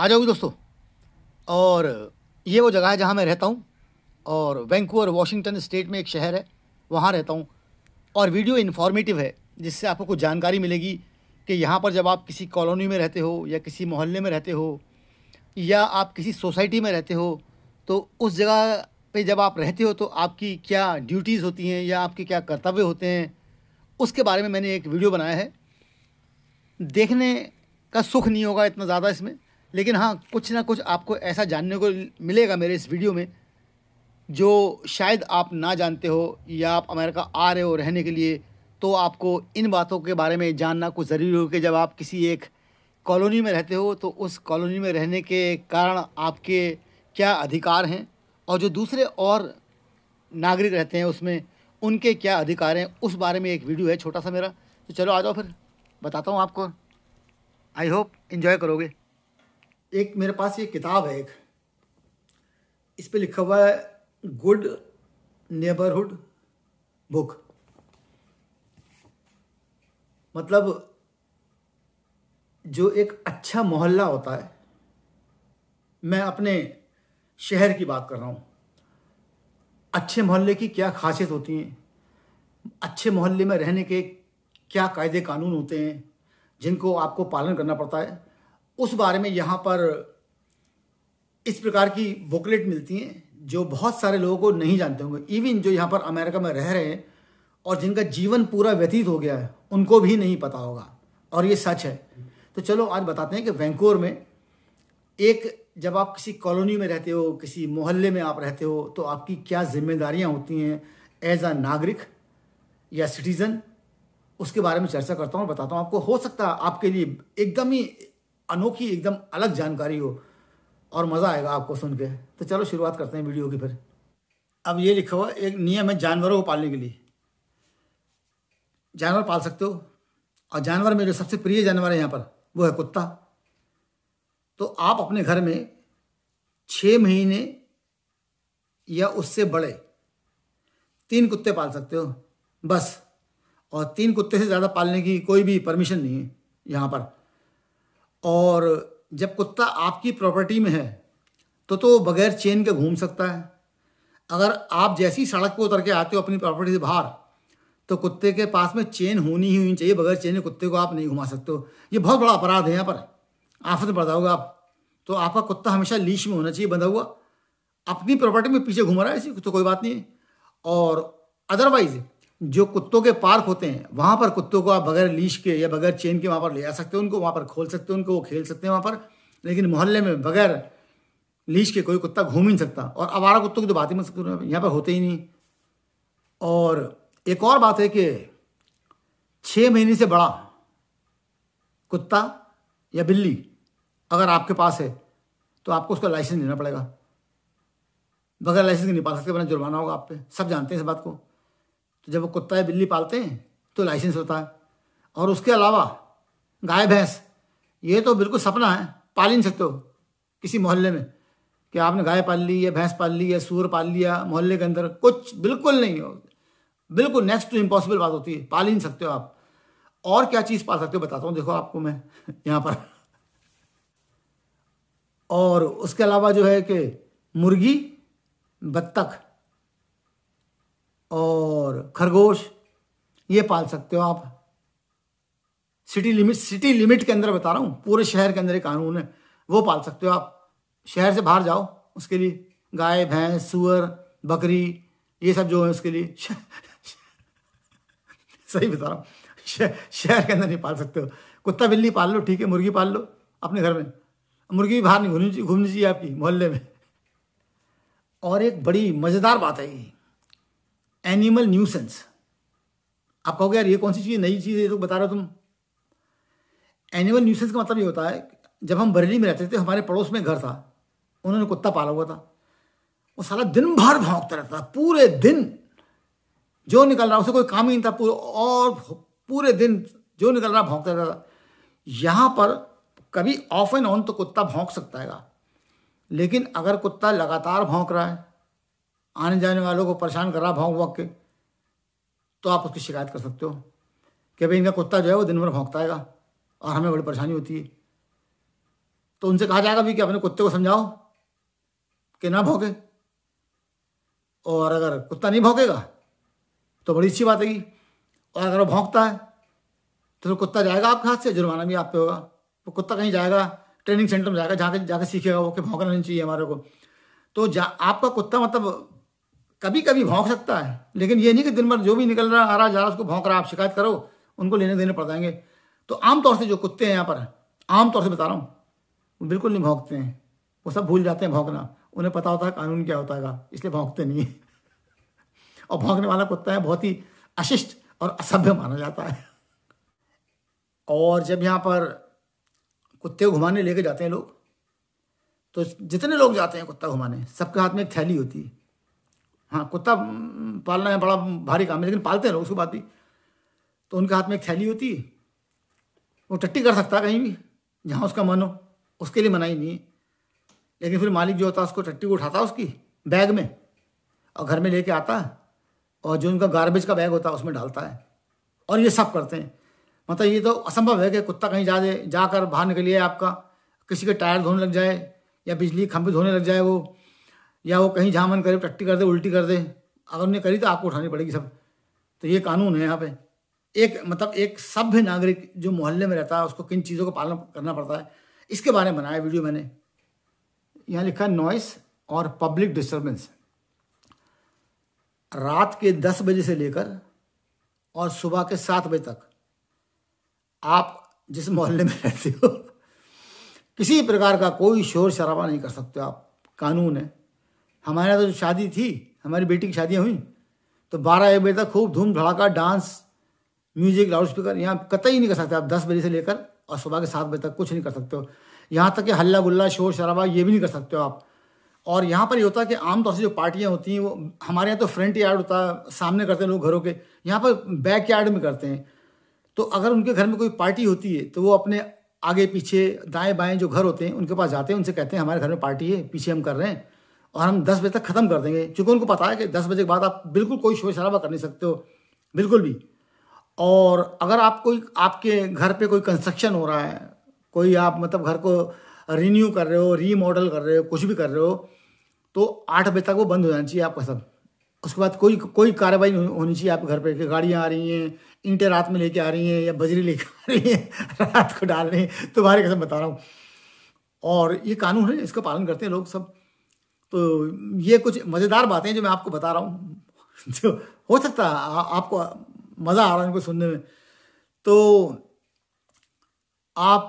आ जाओगे दोस्तों और ये वो जगह है जहाँ मैं रहता हूँ और वैंकूवर वाशिंगटन स्टेट में एक शहर है वहाँ रहता हूँ और वीडियो इन्फॉर्मेटिव है जिससे आपको कुछ जानकारी मिलेगी कि यहाँ पर जब आप किसी कॉलोनी में रहते हो या किसी मोहल्ले में रहते हो या आप किसी सोसाइटी में रहते हो तो उस जगह पे जब आप रहते हो तो आपकी क्या ड्यूटीज़ होती हैं या आपके क्या कर्तव्य होते हैं उसके बारे में मैंने एक वीडियो बनाया है देखने का सुख नहीं होगा इतना ज़्यादा इसमें लेकिन हाँ कुछ ना कुछ आपको ऐसा जानने को मिलेगा मेरे इस वीडियो में जो शायद आप ना जानते हो या आप अमेरिका आ रहे हो रहने के लिए तो आपको इन बातों के बारे में जानना कुछ ज़रूरी हो कि जब आप किसी एक कॉलोनी में रहते हो तो उस कॉलोनी में रहने के कारण आपके क्या अधिकार हैं और जो दूसरे और नागरिक रहते हैं उसमें उनके क्या अधिकार हैं उस बारे में एक वीडियो है छोटा सा मेरा तो चलो आ जाओ फिर बताता हूँ आपको आई होप इन्जॉय करोगे एक मेरे पास ये किताब है एक इस पे लिखा हुआ है गुड नेबरहुड बुक मतलब जो एक अच्छा मोहल्ला होता है मैं अपने शहर की बात कर रहा हूँ अच्छे मोहल्ले की क्या खासियत होती हैं अच्छे मोहल्ले में रहने के क्या कायदे कानून होते हैं जिनको आपको पालन करना पड़ता है उस बारे में यहाँ पर इस प्रकार की बुकलेट मिलती हैं जो बहुत सारे लोगों को नहीं जानते होंगे इवन जो यहाँ पर अमेरिका में रह रहे हैं और जिनका जीवन पूरा व्यतीत हो गया है उनको भी नहीं पता होगा और ये सच है तो चलो आज बताते हैं कि वैंकूवर में एक जब आप किसी कॉलोनी में रहते हो किसी मोहल्ले में आप रहते हो तो आपकी क्या जिम्मेदारियाँ होती हैं एज आ नागरिक या सिटीज़न उसके बारे में चर्चा करता हूँ बताता हूँ आपको हो सकता है आपके लिए एकदम ही अनोखी एकदम अलग जानकारी हो और मज़ा आएगा आपको सुन के तो चलो शुरुआत करते हैं वीडियो की फिर अब ये लिखा हुआ एक नियम है जानवरों को पालने के लिए जानवर पाल सकते हो और जानवर में जो सबसे प्रिय जानवर है यहाँ पर वो है कुत्ता तो आप अपने घर में छः महीने या उससे बड़े तीन कुत्ते पाल सकते हो बस और तीन कुत्ते से ज़्यादा पालने की कोई भी परमिशन नहीं है यहाँ पर और जब कुत्ता आपकी प्रॉपर्टी में है तो तो बगैर चेन के घूम सकता है अगर आप जैसी सड़क पर उतर के आते हो अपनी प्रॉपर्टी से बाहर तो कुत्ते के पास में चेन होनी ही होनी चाहिए बगैर चेन के कुत्ते को आप नहीं घुमा सकते हो ये बहुत बड़ा अपराध है यहाँ पर आफत पड़ता होगा आप तो आपका कुत्ता हमेशा लीच में होना चाहिए बंधा हुआ अपनी प्रॉपर्टी में पीछे घूम रहा है तो कोई बात नहीं है और अदरवाइज जो कुत्तों के पार्क होते हैं वहाँ पर कुत्तों को आप बगैर लीश के या बगैर चेन के वहाँ पर ले जा सकते हो उनको वहाँ पर खोल सकते हो उनको वो खेल सकते हैं वहाँ पर लेकिन मोहल्ले में बगैर लीश के कोई कुत्ता घूम ही नहीं सकता और आवारा कुत्तों की तो बात ही मत सकते यहाँ पर होते ही नहीं और एक और बात है कि छः महीने से बड़ा कुत्ता या बिल्ली अगर आपके पास है तो आपको उसका लाइसेंस लेना पड़ेगा बगैर लाइसेंस के नहीं पा सकते वरना जुर्माना होगा आप पे सब जानते हैं इस बात को तो जब वो कुत्ता या बिल्ली पालते हैं तो लाइसेंस होता है और उसके अलावा गाय भैंस ये तो बिल्कुल सपना है पाल ही नहीं सकते हो किसी मोहल्ले में कि आपने गाय पाल ली या भैंस पाल ली या सूअर पाल लिया मोहल्ले के अंदर कुछ बिल्कुल नहीं हो बिल्कुल नेक्स्ट टू इम्पॉसिबल बात होती है पाल ही नहीं सकते हो आप और क्या चीज़ पाल सकते हो बताता हूँ देखो आपको मैं यहाँ पर और उसके अलावा जो है कि मुर्गी बत्तख और खरगोश ये पाल सकते हो आप सिटी लिमिट सिटी लिमिट के अंदर बता रहा हूँ पूरे शहर के अंदर एक कानून है वो पाल सकते हो आप शहर से बाहर जाओ उसके लिए गाय भैंस सुअर बकरी ये सब जो है उसके लिए सही बता रहा हूँ शहर के अंदर नहीं पाल सकते हो कुत्ता बिल्ली पाल लो ठीक है मुर्गी पाल लो अपने घर में मुर्गी भी बाहर नहीं घूमनी चाहिए घूमनी चाहिए आपकी मोहल्ले में और एक बड़ी मज़ेदार बात है ये एनिमल न्यूसेंस आप कहोगे यार ये कौन सी चीज़ नई चीज़ है तो बता रहे हो तुम एनिमल न्यूसेंस का मतलब ये होता है जब हम बरेली में रहते थे हमारे पड़ोस में घर था उन्होंने कुत्ता पाला हुआ था वो सारा दिन भर भौंकता रहता था पूरे दिन जो निकल रहा उसे कोई काम ही नहीं था पूरे और पूरे दिन जो निकल रहा भौंकता रहता था यहाँ पर कभी ऑफ एंड ऑन तो कुत्ता भौंक सकता है लेकिन अगर कुत्ता लगातार भौंक रहा है आने जाने वालों को परेशान कर रहा भोंक भोंक के तो आप उसकी शिकायत कर सकते हो कि भाई इनका कुत्ता जो है वो दिन भर भोंकता है और हमें बड़ी परेशानी होती है तो उनसे कहा जाएगा भी कि अपने कुत्ते को समझाओ कि ना भोंके और अगर कुत्ता नहीं भोंकेगा तो बड़ी अच्छी बात है और अगर वो भोंकता है तो फिर कुत्ता जाएगा आपके हाथ से जुर्माना भी आप पे होगा वो कुत्ता कहीं जाएगा ट्रेनिंग सेंटर में जाएगा जाके जाके सीखेगा वो कि भोंकना नहीं चाहिए हमारे को तो जा आपका कुत्ता मतलब कभी कभी भौंक सकता है लेकिन ये नहीं कि दिन भर जो भी निकल रहा आ रहा जा रहा उसको भौंक रहा आप शिकायत करो उनको लेने देने पड़ जाएंगे तो आमतौर से जो कुत्ते हैं यहाँ पर आमतौर से बता रहा हूँ बिल्कुल नहीं भौंकते हैं वो सब भूल जाते हैं भौंकना उन्हें पता होता है कानून क्या होता है इसलिए भौंकते नहीं और भौंकने वाला कुत्ता है बहुत ही अशिष्ट और असभ्य माना जाता है और जब यहाँ पर कुत्ते को घुमाने लेके जाते हैं लोग तो जितने लोग जाते हैं कुत्ता घुमाने सबके हाथ में एक थैली होती है हाँ कुत्ता पालना है बड़ा भारी काम है लेकिन पालते हैं लोग उसके बाद भी तो उनके हाथ में एक थैली होती है वो टट्टी कर सकता कहीं भी जहाँ उसका मन हो उसके लिए मनाही नहीं है लेकिन फिर मालिक जो होता है उसको टट्टी को उठाता उसकी बैग में और घर में लेके आता और जो उनका गार्बेज का बैग होता है उसमें डालता है और ये सब करते हैं मतलब ये तो असंभव है कि कुत्ता कहीं जा दे जाकर बाहर निकलिए आपका किसी के टायर धोने लग जाए या बिजली खंभे धोने लग जाए वो या वो कहीं झामन करे टट्टी कर दे उल्टी कर दे अगर उन्हें करी तो आपको उठानी पड़ेगी सब तो ये कानून है यहाँ पे एक मतलब एक सभ्य नागरिक जो मोहल्ले में रहता है उसको किन चीज़ों का पालन करना पड़ता है इसके बारे में बनाया वीडियो मैंने यहाँ लिखा है नॉइस और पब्लिक डिस्टर्बेंस रात के दस बजे से लेकर और सुबह के सात बजे तक आप जिस मोहल्ले में रहते हो किसी प्रकार का कोई शोर शराबा नहीं कर सकते आप कानून है हमारे यहाँ तो शादी थी हमारी बेटी की शादियाँ हुई तो बारह एक बजे तक खूब धूम धड़ाका डांस म्यूजिक लाउड स्पीकर यहाँ कतई नहीं कर सकते आप दस बजे से लेकर और सुबह के सात बजे तक कुछ नहीं कर सकते हो यहाँ तक कि हल्ला गुल्ला शोर शराबा ये भी नहीं कर सकते हो आप और यहाँ पर ये होता है कि आमतौर से जो पार्टियाँ होती हैं वो हमारे यहाँ तो फ्रंट यार्ड होता है सामने करते हैं लोग घरों के यहाँ पर बैक यार्ड में करते हैं तो अगर उनके घर में कोई पार्टी होती है तो वो अपने आगे पीछे दाएं बाएं जो घर होते हैं उनके पास जाते हैं उनसे कहते हैं हमारे घर में पार्टी है पीछे हम कर रहे हैं और हम दस बजे तक ख़त्म कर देंगे चूँकि उनको पता है कि दस बजे के बाद आप बिल्कुल कोई शोर शराबा कर नहीं सकते हो बिल्कुल भी और अगर आप कोई आपके घर पे कोई कंस्ट्रक्शन हो रहा है कोई आप मतलब घर को रीन्यू कर रहे हो रीमॉडल कर रहे हो कुछ भी कर रहे हो तो आठ बजे तक वो बंद हो जाना चाहिए आपका सब उसके बाद कोई कोई कार्रवाई नहीं होनी चाहिए आपके घर पे कि गाड़ियाँ आ रही हैं ईंटें रात में लेके आ रही हैं या बजरी लेके आ रही हैं रात को डाल रही हैं तुम्हारे कसम बता रहा हूँ और ये कानून है इसका पालन करते हैं लोग सब तो ये कुछ मज़ेदार बातें जो मैं आपको बता रहा हूँ जो हो सकता है आ, आपको मज़ा आ रहा है इनको सुनने में तो आप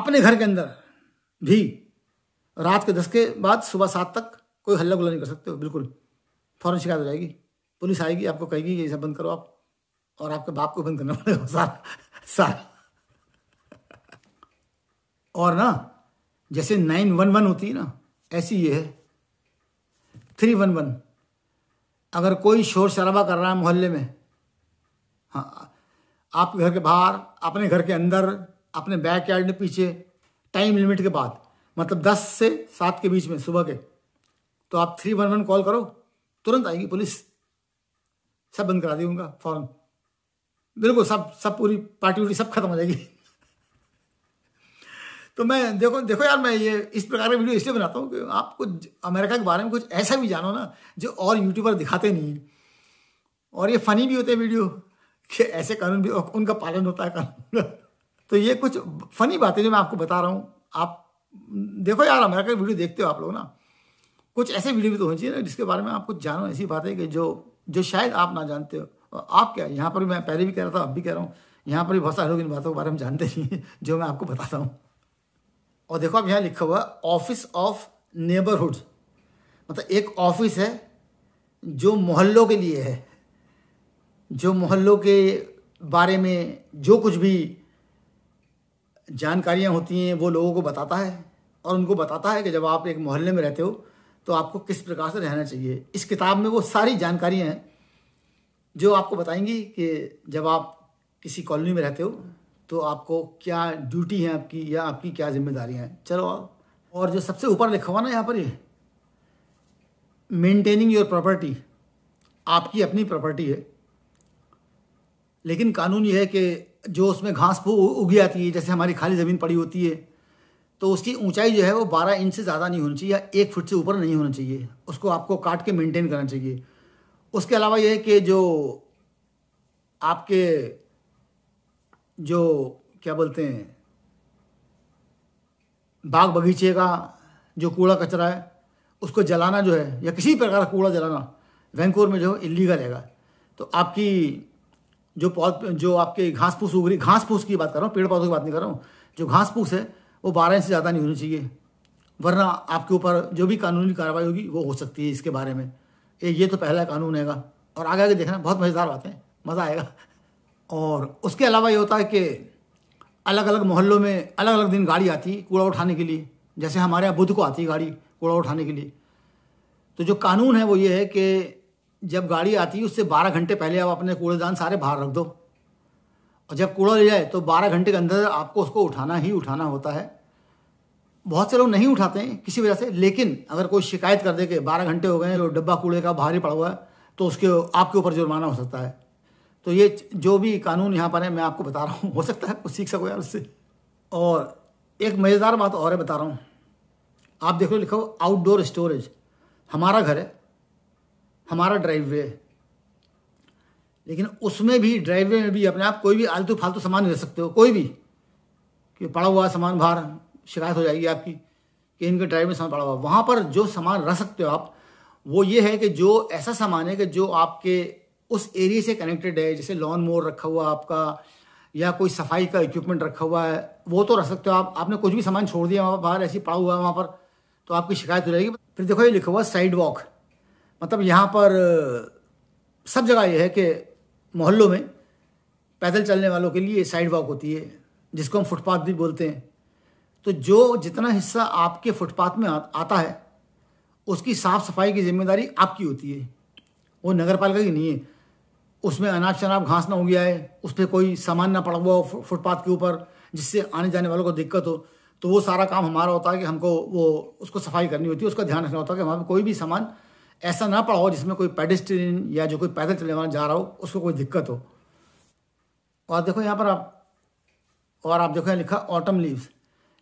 अपने घर के अंदर भी रात के दस के बाद सुबह सात तक कोई हल्ला गुल्ला नहीं कर सकते हो बिल्कुल फ़ौरन शिकायत हो जाएगी पुलिस आएगी आपको कहेगी ये सब बंद करो आप और आपके बाप को बंद करना पड़ेगा सारा सारा और ना जैसे नाइन वन वन होती है ना ऐसी ये है थ्री वन वन अगर कोई शोर शराबा कर रहा है मोहल्ले में हाँ आपके घर के बाहर अपने घर के अंदर अपने बैक यार्ड में पीछे टाइम लिमिट के बाद मतलब दस से सात के बीच में सुबह के तो आप थ्री वन वन कॉल करो तुरंत आएगी पुलिस सब बंद करा दी उनका फ़ौरन बिल्कुल सब सब पूरी पार्टी वार्टी सब खत्म हो जाएगी तो मैं देखो देखो यार मैं ये इस प्रकार का वीडियो इसलिए बनाता हूँ कि आप कुछ अमेरिका के बारे में कुछ ऐसा भी जानो ना जो और यूट्यूबर दिखाते नहीं हैं और ये फनी भी होते हैं वीडियो कि ऐसे कानून भी उनका पालन होता है कानून तो ये कुछ फनी बातें जो मैं आपको बता रहा हूँ आप देखो यार अमेरिका की वीडियो देखते हो आप लोग ना कुछ ऐसे वीडियो भी तो होनी चाहिए ना जिसके बारे में आप कुछ जानो ऐसी बात है कि जो जो शायद आप ना जानते हो और आप क्या यहाँ पर भी मैं पहले भी कह रहा था अब भी कह रहा हूँ यहाँ पर भी बहुत सारे लोग इन बातों के बारे में जानते नहीं जो मैं आपको बताता हूँ और देखो अब यहाँ लिखा हुआ ऑफिस ऑफ नेबरहुड मतलब एक ऑफिस है जो मोहल्लों के लिए है जो मोहल्लों के बारे में जो कुछ भी जानकारियाँ होती हैं वो लोगों को बताता है और उनको बताता है कि जब आप एक मोहल्ले में रहते हो तो आपको किस प्रकार से रहना चाहिए इस किताब में वो सारी जानकारियाँ हैं जो आपको बताएंगी कि जब आप किसी कॉलोनी में रहते हो तो आपको क्या ड्यूटी है आपकी या आपकी क्या जिम्मेदारियाँ हैं चलो और जो सबसे ऊपर लिखा हुआ ना यहाँ पर ये मेंटेनिंग योर प्रॉपर्टी आपकी अपनी प्रॉपर्टी है लेकिन कानून ये है कि जो उसमें घास फू उगी आती है जैसे हमारी खाली ज़मीन पड़ी होती है तो उसकी ऊंचाई जो है वो 12 इंच से ज़्यादा नहीं होनी चाहिए या एक फुट से ऊपर नहीं होना चाहिए उसको आपको काट के मेंटेन करना चाहिए उसके अलावा यह है कि जो आपके जो क्या बोलते हैं बाग बगीचे का जो कूड़ा कचरा है उसको जलाना जो है या किसी प्रकार का कूड़ा जलाना वैंकूवर में जो है इलीगल हैगा तो आपकी जो पौध जो आपके घास फूस उग रही घास फूस की बात कर रहा हूँ पेड़ पौधों की बात नहीं कर रहा हूँ जो घास फूस है वो बारह इंच से ज़्यादा नहीं होनी चाहिए वरना आपके ऊपर जो भी कानूनी कार्रवाई होगी वो हो सकती है इसके बारे में ये ये तो पहला कानून हैगा और आगे आगे देखना बहुत मज़ेदार बातें मज़ा आएगा और उसके अलावा ये होता है कि अलग अलग मोहल्लों में अलग अलग दिन गाड़ी आती कूड़ा उठाने के लिए जैसे हमारे यहाँ बुध को आती है गाड़ी कूड़ा उठाने के लिए तो जो कानून है वो ये है कि जब गाड़ी आती है उससे बारह घंटे पहले आप अपने कूड़ेदान सारे बाहर रख दो और जब कूड़ा ले जाए तो बारह घंटे के अंदर आपको उसको उठाना ही उठाना होता है बहुत से लोग नहीं उठाते हैं किसी वजह से लेकिन अगर कोई शिकायत कर दे कि बारह घंटे हो गए डब्बा कूड़े का भारी पड़ा हुआ है तो उसके आपके ऊपर जुर्माना हो सकता है तो ये जो भी कानून यहाँ पर है मैं आपको बता रहा हूँ हो सकता है कुछ सीख सको यार उससे और एक मज़ेदार बात और है बता रहा हूँ आप देख लो लिखो आउटडोर स्टोरेज हमारा घर है हमारा ड्राइव वे है लेकिन उसमें भी ड्राइव वे में भी अपने आप कोई भी आलतू फालतू सामान ले सकते हो कोई भी कि पड़ा हुआ सामान बाहर शिकायत हो जाएगी आपकी कि इनके ड्राइव में सामान पड़ा हुआ वहाँ पर जो सामान रख सकते हो आप वो ये है कि जो ऐसा सामान है कि जो आपके उस एरिए से कनेक्टेड है जैसे लॉन मोर रखा हुआ आपका या कोई सफाई का इक्विपमेंट रखा हुआ है वो तो रख सकते हो आप आपने कुछ भी सामान छोड़ दिया वहाँ बाहर ऐसी पड़ा हुआ है वहाँ पर तो आपकी शिकायत हो जाएगी फिर देखो ये लिखा हुआ साइड वॉक मतलब यहाँ पर सब जगह ये है कि मोहल्लों में पैदल चलने वालों के लिए साइड वॉक होती है जिसको हम फुटपाथ भी बोलते हैं तो जो जितना हिस्सा आपके फुटपाथ में आता है उसकी साफ़ सफाई की जिम्मेदारी आपकी होती है वो नगर पालिका की नहीं है उसमें अनाज शनाब घास ना हो गया है उस पर कोई सामान ना पड़ा हुआ हो फुटपाथ के ऊपर जिससे आने जाने वालों को दिक्कत हो तो वो सारा काम हमारा होता है कि हमको वो उसको सफाई करनी होती है उसका ध्यान रखना होता है कि वहाँ पर कोई भी सामान ऐसा ना पड़ा हो जिसमें कोई पेडिस्ट्रीन या जो कोई पैदल चलने वाला जा रहा हो उसको कोई दिक्कत हो और देखो यहाँ पर आप और आप देखो यहाँ लिखा ऑटम लीव्स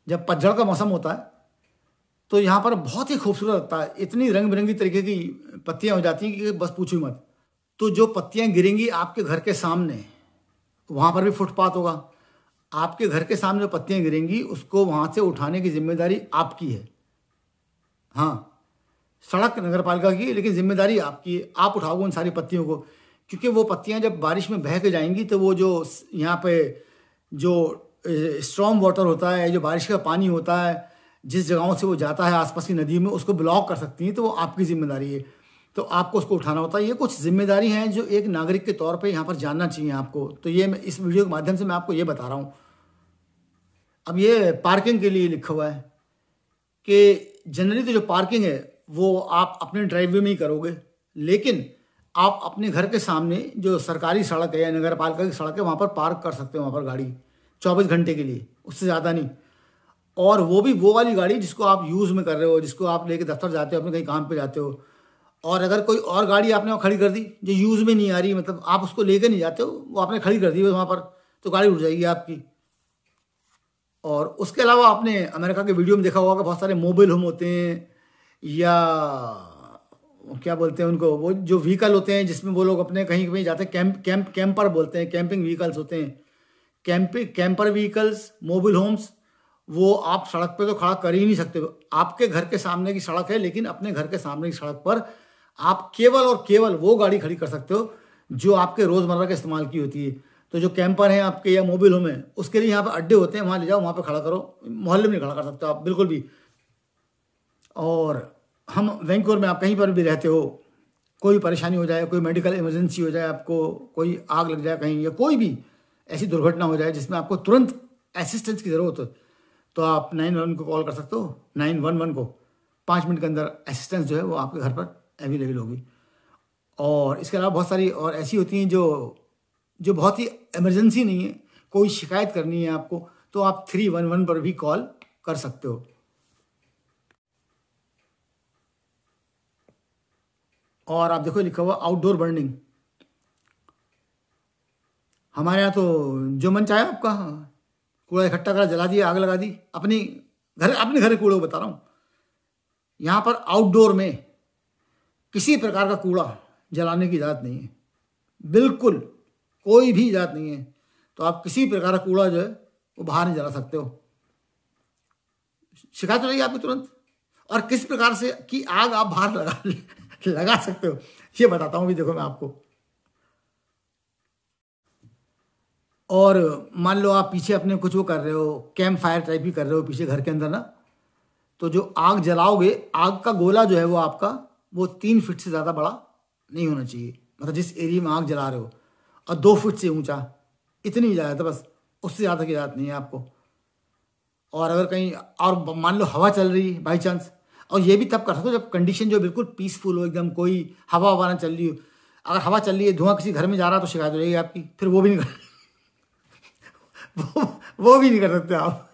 जब पतझड़ का मौसम होता है तो यहाँ पर बहुत ही खूबसूरत लगता है इतनी रंग बिरंगी तरीके की पत्तियाँ हो जाती हैं कि बस पूछो मत तो जो पत्तियां गिरेंगी आपके घर के सामने तो वहाँ पर भी फुटपाथ होगा आपके घर के सामने पत्तियां गिरेंगी उसको वहाँ से उठाने की जिम्मेदारी आपकी है हाँ सड़क नगर पालिका की लेकिन जिम्मेदारी आपकी है आप उठाओगे उन सारी पत्तियों को क्योंकि वो पत्तियाँ जब बारिश में बह के जाएंगी तो वो जो यहाँ पे जो स्ट्रॉन्ग वाटर होता है जो बारिश का पानी होता है जिस जगहों से वो जाता है आसपास की नदियों में उसको ब्लॉक कर सकती हैं तो वो आपकी जिम्मेदारी है तो आपको उसको उठाना होता है ये कुछ जिम्मेदारी हैं जो एक नागरिक के तौर पे यहाँ पर जानना चाहिए आपको तो ये मैं इस वीडियो के माध्यम से मैं आपको ये बता रहा हूँ अब ये पार्किंग के लिए लिखा हुआ है कि जनरली तो जो पार्किंग है वो आप अपने ड्राइव में ही करोगे लेकिन आप अपने घर के सामने जो सरकारी सड़क है या नगर पालिका की सड़क है वहाँ पर पार्क कर सकते हो वहाँ पर गाड़ी चौबीस घंटे के लिए उससे ज़्यादा नहीं और वो भी वो वाली गाड़ी जिसको आप यूज़ में कर रहे हो जिसको आप लेके दफ्तर जाते हो अपने कहीं काम पे जाते हो और अगर कोई और गाड़ी आपने वहाँ खड़ी कर दी जो यूज़ में नहीं आ रही मतलब आप उसको लेकर नहीं जाते हो वो आपने खड़ी कर दी वहाँ पर तो गाड़ी उड़ जाएगी आपकी और उसके अलावा आपने अमेरिका के वीडियो में देखा होगा कि बहुत सारे मोबाइल होम होते हैं या क्या बोलते हैं उनको वो जो व्हीकल होते हैं जिसमें वो लोग अपने कहीं कहीं जाते हैं कैंप कैंप कैंपर बोलते हैं कैंपिंग व्हीकल्स होते हैं camp camper vehicles mobile homes वो आप सड़क पे तो खड़ा कर ही नहीं सकते आपके घर के सामने की सड़क है लेकिन अपने घर के सामने की सड़क पर आप केवल और केवल वो गाड़ी खड़ी कर सकते हो जो आपके रोज़मर्रा के इस्तेमाल की होती है तो जो कैंपर हैं आपके या मोबिल होम है उसके लिए यहाँ पर अड्डे होते हैं वहाँ ले जाओ वहाँ पर खड़ा करो मोहल्ले में खड़ा कर सकते हो आप बिल्कुल भी और हम वैंकोर में आप कहीं पर भी रहते हो कोई परेशानी हो जाए कोई मेडिकल इमरजेंसी हो जाए आपको कोई आग लग जाए कहीं या कोई भी ऐसी दुर्घटना हो जाए जिसमें आपको तुरंत असिस्टेंस की ज़रूरत हो तो आप नाइन वन को कॉल कर सकते हो नाइन वन वन को पाँच मिनट के अंदर असिस्टेंस जो है वो आपके घर पर अवेलेबल होगी और इसके अलावा बहुत सारी और ऐसी होती हैं जो जो बहुत ही इमरजेंसी नहीं है कोई शिकायत करनी है आपको तो आप थ्री वन वन पर भी कॉल कर सकते हो और आप देखो लिखा हुआ आउटडोर बर्निंग हमारे यहाँ तो जो मन चाहे आपका कूड़ा इकट्ठा करा जला दिया आग लगा दी अपनी घर अपने घर कूड़े को बता रहा हूँ यहाँ पर आउटडोर में किसी प्रकार का कूड़ा जलाने की इजाज़त नहीं है बिल्कुल कोई भी इजाज़त नहीं है तो आप किसी प्रकार का कूड़ा जो है वो बाहर नहीं जला सकते हो शिकायत तो रहेगी आपकी तुरंत और किस प्रकार से कि आग आप बाहर लगा लगा सकते हो ये बताता हूँ भी देखो मैं आपको और मान लो आप पीछे अपने कुछ वो कर रहे हो कैंप फायर टाइप ही कर रहे हो पीछे घर के अंदर ना तो जो आग जलाओगे आग का गोला जो है वो आपका वो तीन फीट से ज़्यादा बड़ा नहीं होना चाहिए मतलब जिस एरिया में आग जला रहे हो और दो फीट से ऊंचा इतनी ही ज़्यादा बस उससे ज़्यादा की ज़रूरत नहीं है आपको और अगर कहीं और मान लो हवा चल रही है बाई चांस और ये भी तब कर सकते हो जब कंडीशन जो बिल्कुल पीसफुल हो एकदम कोई हवा हवा ना चल रही हो अगर हवा चल रही है धुआं किसी घर में जा रहा तो शिकायत हो जाएगी आपकी फिर वो भी नहीं कर वो वो भी नहीं कर सकते आप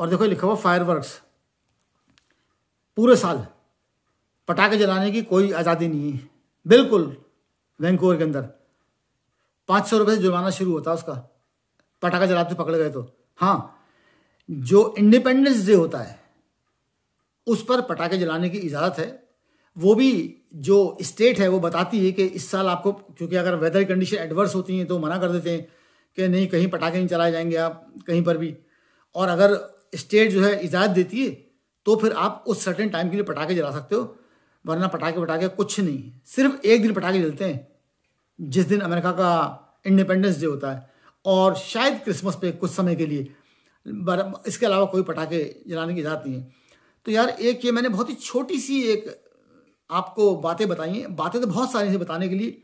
और देखो लिखा हुआ फायर वर्क्स पूरे साल पटाखे जलाने की कोई आज़ादी नहीं है बिल्कुल वैंकूवर के अंदर पाँच सौ रुपये से जुर्माना शुरू होता है उसका पटाखा जलाते पकड़े गए तो हाँ जो इंडिपेंडेंस डे होता है उस पर पटाखे जलाने की इजाज़त है वो भी जो स्टेट है वो बताती है कि इस साल आपको क्योंकि अगर वेदर कंडीशन एडवर्स होती हैं तो मना कर देते हैं कि नहीं कहीं पटाखे नहीं चलाए जाएंगे आप कहीं पर भी और अगर स्टेट जो है इजाज़त देती है तो फिर आप उस सर्टेन टाइम के लिए पटाखे जला सकते हो वरना पटाखे पटाखे कुछ नहीं सिर्फ एक दिन पटाखे जलते हैं जिस दिन अमेरिका का इंडिपेंडेंस डे होता है और शायद क्रिसमस पे कुछ समय के लिए इसके अलावा कोई पटाखे जलाने की इजाज़त नहीं है तो यार एक ये मैंने बहुत ही छोटी सी एक आपको बातें बताई हैं बातें तो बहुत सारी से बताने के लिए